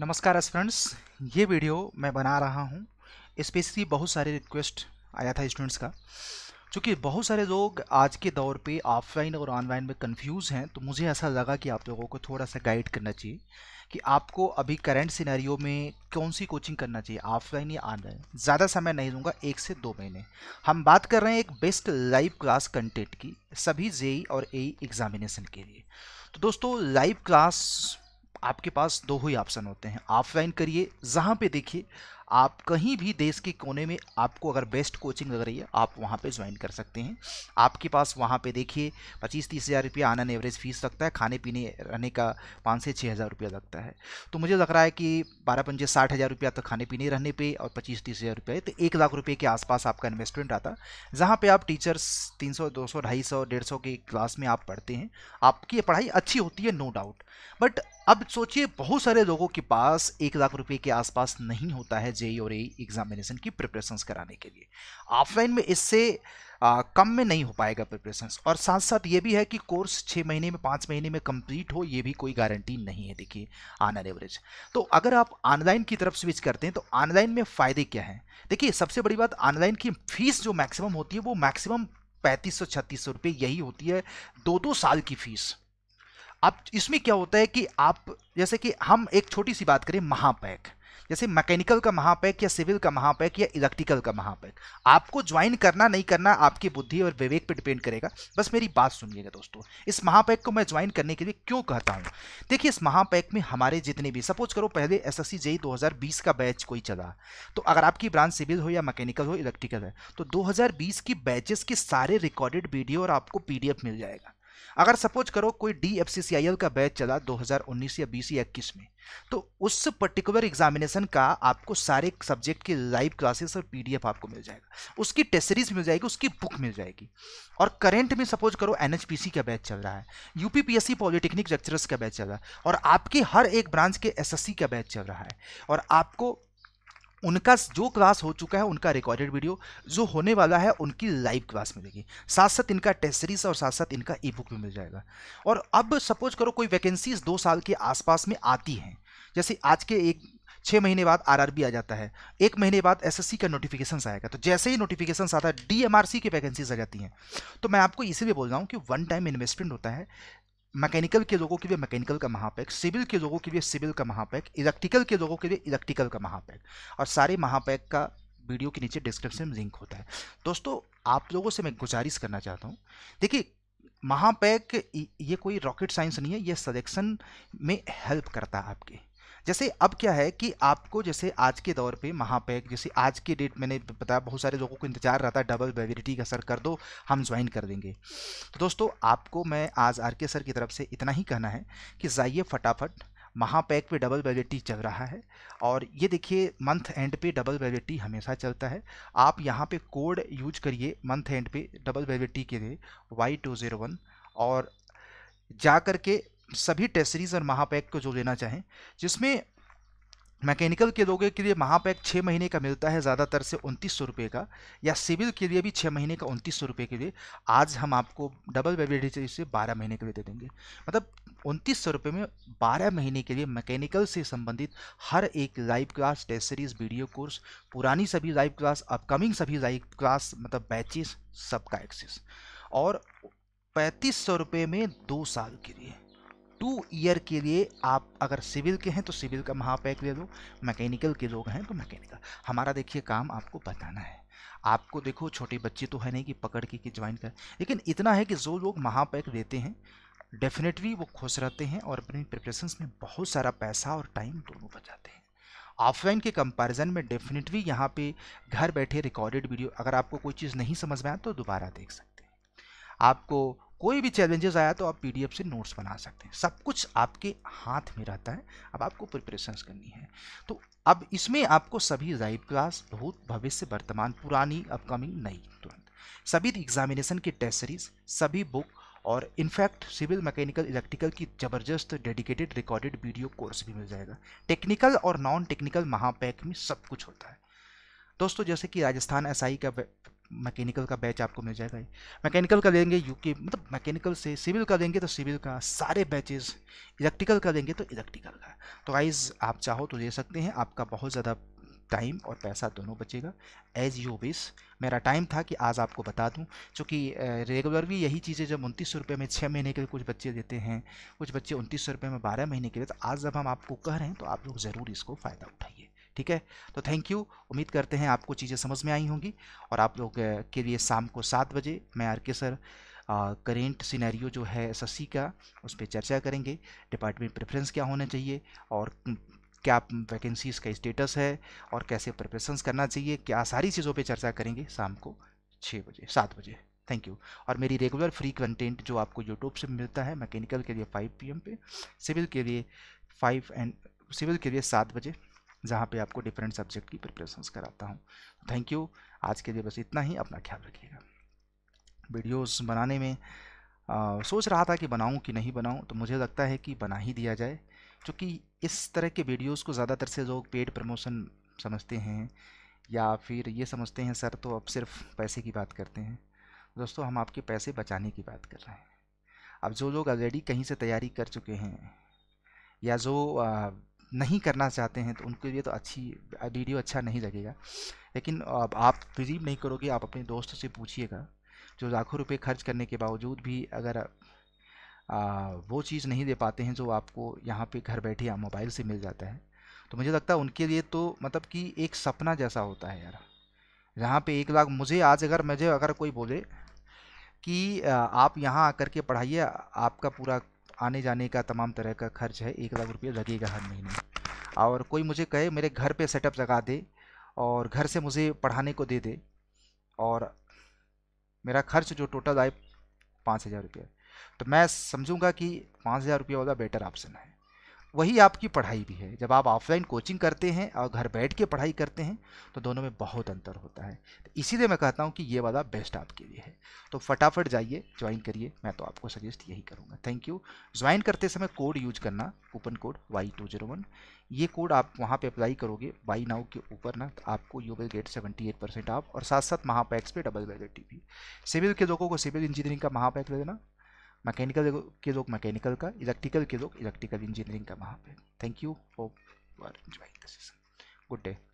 नमस्कार फ्रेंड्स ये वीडियो मैं बना रहा हूँ स्पेशली बहुत सारे रिक्वेस्ट आया था स्टूडेंट्स का क्योंकि बहुत सारे लोग आज के दौर पे ऑफलाइन और ऑनलाइन में कंफ्यूज हैं तो मुझे ऐसा लगा कि आप लोगों को थोड़ा सा गाइड करना चाहिए कि आपको अभी करंट सिनेरियो में कौन सी कोचिंग करना चाहिए ऑफलाइन या ऑनलाइन ज़्यादा समय नहीं लूँगा एक से दो महीने हम बात कर रहे हैं एक बेस्ट लाइव क्लास कंटेंट की सभी जेई e और ए एग्जामिनेशन के लिए तो दोस्तों लाइव क्लास आपके पास दो ही ऑप्शन होते हैं ऑफलाइन करिए जहाँ पे देखिए आप कहीं भी देश के कोने में आपको अगर बेस्ट कोचिंग लग रही है आप वहाँ पे ज्वाइन कर सकते हैं आपके पास वहाँ पे देखिए पच्चीस तीस हज़ार रुपया आन एन एवरेज फीस लगता है खाने पीने रहने का पाँच से छः हज़ार रुपया लगता है तो मुझे लग रहा है कि बारह पंजे साठ हज़ार रुपया तो खाने पीने रहने पर और पच्चीस तीस हज़ार रुपये तो एक लाख रुपये के आसपास आपका इन्वेस्टमेंट आता जहाँ पर आप टीचर्स तीन सौ दो सौ ढाई सौ डेढ़ सौ के क्लास में आप पढ़ते हैं आपकी पढ़ाई अच्छी होती है नो डाउट बट अब सोचिए बहुत सारे लोगों के पास एक लाख रुपये के आसपास नहीं होता है जेई और ए एग्जामिनेशन e की प्रिपरेशन कराने के लिए ऑफलाइन में इससे आ, कम में नहीं हो पाएगा प्रिपरेशन और साथ साथ ये भी है कि कोर्स छः महीने में पाँच महीने में कंप्लीट हो ये भी कोई गारंटी नहीं है देखिए ऑन एवरेज तो अगर आप ऑनलाइन की तरफ स्विच करते हैं तो ऑनलाइन में फ़ायदे क्या हैं देखिए सबसे बड़ी बात ऑनलाइन की फीस जो मैक्सिमम होती है वो मैक्सिमम पैंतीस सौ छत्तीस सौ रुपये यही होती है दो दो साल की फीस अब इसमें क्या होता है कि आप जैसे कि हम एक छोटी सी बात करें महापैक जैसे मैकेनिकल का महापैक या सिविल का महापैक या इलेक्ट्रिकल का महापैक आपको ज्वाइन करना नहीं करना आपकी बुद्धि और विवेक पर डिपेंड करेगा बस मेरी बात सुनिएगा दोस्तों इस महापैक को मैं ज्वाइन करने के लिए क्यों कहता हूँ देखिए इस महापैक में हमारे जितने भी सपोज करो पहले एस एस सी का बैच कोई चला तो अगर आपकी ब्रांच सिविल हो या मैकेनिकल हो इलेक्ट्रिकल है तो दो की बैचेस के सारे रिकॉर्डेड वीडियो और आपको पी मिल जाएगा अगर सपोज करो कोई डी एफ का बैच चला 2019 या बीस या इक्कीस में तो उस पर्टिकुलर एग्जामिनेशन का आपको सारे सब्जेक्ट की लाइव क्लासेस और पीडीएफ आपको मिल जाएगा उसकी टेस्ट सीरीज मिल जाएगी उसकी बुक मिल जाएगी और करंट में सपोज करो एनएचपीसी का बैच चल रहा है यूपीपीएससी पॉलिटेक्निक लेक्चरर्स का बैच चल रहा है और आपकी हर एक ब्रांच के एसएससी का बैच चल रहा है और आपको उनका जो क्लास हो चुका है उनका रिकॉर्डेड वीडियो जो होने वाला है उनकी लाइव क्लास मिलेगी साथ साथ इनका टेस्ट सीरीज और साथ साथ इनका ई बुक भी मिल जाएगा और अब सपोज करो कोई वैकेंसीज दो साल के आसपास में आती हैं जैसे आज के एक छः महीने बाद आरआरबी आ जाता है एक महीने बाद एसएससी का नोटिफिकेशन आएगा तो जैसे ही नोटिफिकेशन आता है डीएमआरसी की वैकेंसीज आ जाती हैं तो मैं आपको इसीलिए बोल रहा हूँ कि वन टाइम इन्वेस्टमेंट होता है मैकेनिकल के लोगों के लिए मैकेनिकल का महापैक सिविल के लोगों के लिए सिविल का महापैक इलेक्ट्रिकल के लोगों के लिए इलेक्ट्रिकल का महापैक और सारे महापैक का वीडियो के नीचे डिस्क्रिप्शन में लिंक होता है दोस्तों आप लोगों से मैं गुजारिश करना चाहता हूँ देखिए महापैक ये कोई रॉकेट साइंस नहीं है ये सलेक्शन में हेल्प करता है आपके जैसे अब क्या है कि आपको जैसे आज के दौर पे महापैक जैसे आज के डेट मैंने बताया बहुत सारे लोगों को इंतजार रहता है डबल वेबिलिटी का सर कर दो हम ज्वाइन कर देंगे तो दोस्तों आपको मैं आज आर के सर की तरफ से इतना ही कहना है कि जाइए फटाफट महापैक पे डबल वैलिडिटी चल रहा है और ये देखिए मंथ एंड पे डबल वैलिडिटी हमेशा चलता है आप यहाँ पर कोड यूज करिए मंथ एंड पे डबल वैलिडिटी के लिए वाई टू ज़ीरो वन और जा कर के सभी टेस्ट सीरीज और महापैक को जो लेना चाहें जिसमें मैकेनिकल के लोगों के लिए महापैक छः महीने का मिलता है ज़्यादातर से उनतीस सौ रुपये का या सिविल के लिए भी छः महीने का उनतीस सौ रुपये के लिए आज हम आपको डबल वेबिलिटी से बारह महीने के लिए दे देंगे मतलब उनतीस सौ रुपये में बारह महीने के लिए मैकेनिकल से संबंधित हर एक live class test series video course पुरानी सभी लाइव क्लास अपकमिंग सभी लाइव क्लास मतलब बैचेस सबका एक्सेस और पैंतीस सौ रुपये में दो साल के लिए टू ईयर के लिए आप अगर सिविल के हैं तो सिविल का महापैक ले लो मैकेनिकल के लोग हैं तो मैकेनिकल हमारा देखिए काम आपको बताना है आपको देखो छोटे बच्चे तो है नहीं कि पकड़ के कि ज्वाइन कर लेकिन इतना है कि जो लोग महापैक देते हैं डेफिनेटली वो खुश रहते हैं और अपनी प्रिपरेशन में बहुत सारा पैसा और टाइम दोनों बचाते हैं ऑफलाइन के कंपैरिजन में डेफिनेटली यहाँ पे घर बैठे रिकॉर्डेड वीडियो अगर आपको कोई चीज़ नहीं समझ में आए तो दोबारा देख सकते हैं आपको कोई भी चैलेंजेस आया तो आप पी से नोट्स बना सकते हैं सब कुछ आपके हाथ में रहता है अब आपको प्रिपरेशंस करनी है तो अब इसमें आपको सभी राइव क्लास भूत भविष्य वर्तमान पुरानी अपकमिंग नई तुरंत सभी एग्जामिनेशन की टेस्ट सीरीज सभी बुक और इनफैक्ट सिविल मैकेनिकल इलेक्ट्रिकल की ज़बरदस्त डेडिकेटेड रिकॉर्डेड वीडियो कोर्स भी मिल जाएगा टेक्निकल और नॉन टेक्निकल महापैक में सब कुछ होता है दोस्तों जैसे कि राजस्थान एसआई का मैकेनिकल का बैच आपको मिल जाएगा मैकेनिकल का लेंगे यूके मतलब मैकेनिकल से सिविल का लेंगे तो सिविल का सारे बैचेस इलेक्ट्रिकल का लेंगे तो इलेक्ट्रिकल का तो गाइज आप चाहो तो ले सकते हैं आपका बहुत ज़्यादा टाइम और पैसा दोनों बचेगा एज यू विस मेरा टाइम था कि आज आपको बता दूं क्योंकि रेगुलर भी यही चीज़ें जब उनतीस सौ रुपये में छः महीने के लिए कुछ बच्चे देते हैं कुछ बच्चे उनतीस सौ रुपये में बारह महीने के लिए तो आज जब हम आपको कह रहे हैं तो आप लोग ज़रूर इसको फ़ायदा उठाइए ठीक है तो थैंक यू उम्मीद करते हैं आपको चीज़ें समझ में आई होंगी और आप लोग के लिए शाम को सात बजे मैं आर के सर करेंट सिनेरियो जो है एस का उस पर चर्चा करेंगे डिपार्टमेंट प्रेफरेंस क्या होना चाहिए और क्या वैकेंसीज़ का स्टेटस है और कैसे प्रिपरेशन करना चाहिए क्या सारी चीज़ों पे चर्चा करेंगे शाम को छः बजे सात बजे थैंक यू और मेरी रेगुलर फ्री कंटेंट जो आपको यूट्यूब से मिलता है मैकेनिकल के लिए फाइव पीएम पे सिविल के लिए फ़ाइव एंड सिविल के लिए सात बजे जहाँ पे आपको डिफरेंट सब्जेक्ट की प्रिपरेशन कराता हूँ थैंक यू आज के लिए बस इतना ही अपना ख्याल रखिएगा वीडियोस बनाने में आ, सोच रहा था कि बनाऊँ कि नहीं बनाऊँ तो मुझे लगता है कि बना ही दिया जाए क्योंकि इस तरह के वीडियोस को ज़्यादातर से लोग पेड प्रमोशन समझते हैं या फिर ये समझते हैं सर तो अब सिर्फ पैसे की बात करते हैं दोस्तों हम आपके पैसे बचाने की बात कर रहे हैं अब जो लोग ऑलरेडी कहीं से तैयारी कर चुके हैं या जो आ, नहीं करना चाहते हैं तो उनके लिए तो अच्छी वीडियो अच्छा नहीं लगेगा लेकिन अब आप बिलीव नहीं करोगे आप अपने दोस्त से पूछिएगा जो लाखों रुपए खर्च करने के बावजूद भी अगर आ, वो चीज़ नहीं दे पाते हैं जो आपको यहाँ पे घर बैठे या मोबाइल से मिल जाता है तो मुझे लगता है उनके लिए तो मतलब कि एक सपना जैसा होता है यार जहाँ पर एक लाख मुझे आज अगर मुझे अगर कोई बोले कि आप यहाँ आकर के पढ़ाइए आपका पूरा आने जाने का तमाम तरह का खर्च है एक लाख रुपये लगेगा हर महीने और कोई मुझे कहे मेरे घर पे सेटअप लगा दे और घर से मुझे पढ़ाने को दे दे और मेरा खर्च जो टोटल आए पाँच हज़ार रुपये तो मैं समझूंगा कि पाँच हज़ार रुपये वाला बेटर ऑप्शन है वही आपकी पढ़ाई भी है जब आप ऑफलाइन कोचिंग करते हैं और घर बैठ के पढ़ाई करते हैं तो दोनों में बहुत अंतर होता है तो इसीलिए मैं कहता हूँ कि ये वाला बेस्ट आपके लिए है तो फटाफट जाइए ज्वाइन करिए मैं तो आपको सजेस्ट यही करूँगा थैंक यू ज्वाइन करते समय कोड यूज करना coupon code Y two zero one ये कोड आप वहाँ पर अप्लाई करोगे वाई नाउ के ऊपर ना तो आपको you will get eight percent आप और साथ साथ महापैक्स पे डबल वैल्यू टी सिविल के लोगों को सिविल इंजीनियरिंग का महापैक ले देना मैकेनिकल के लोग मैकेनिकल का इलेक्ट्रिकल के लोग इलेक्ट्रिकल इंजीनियरिंग का वहाँ पे thank you for enjoying this session good day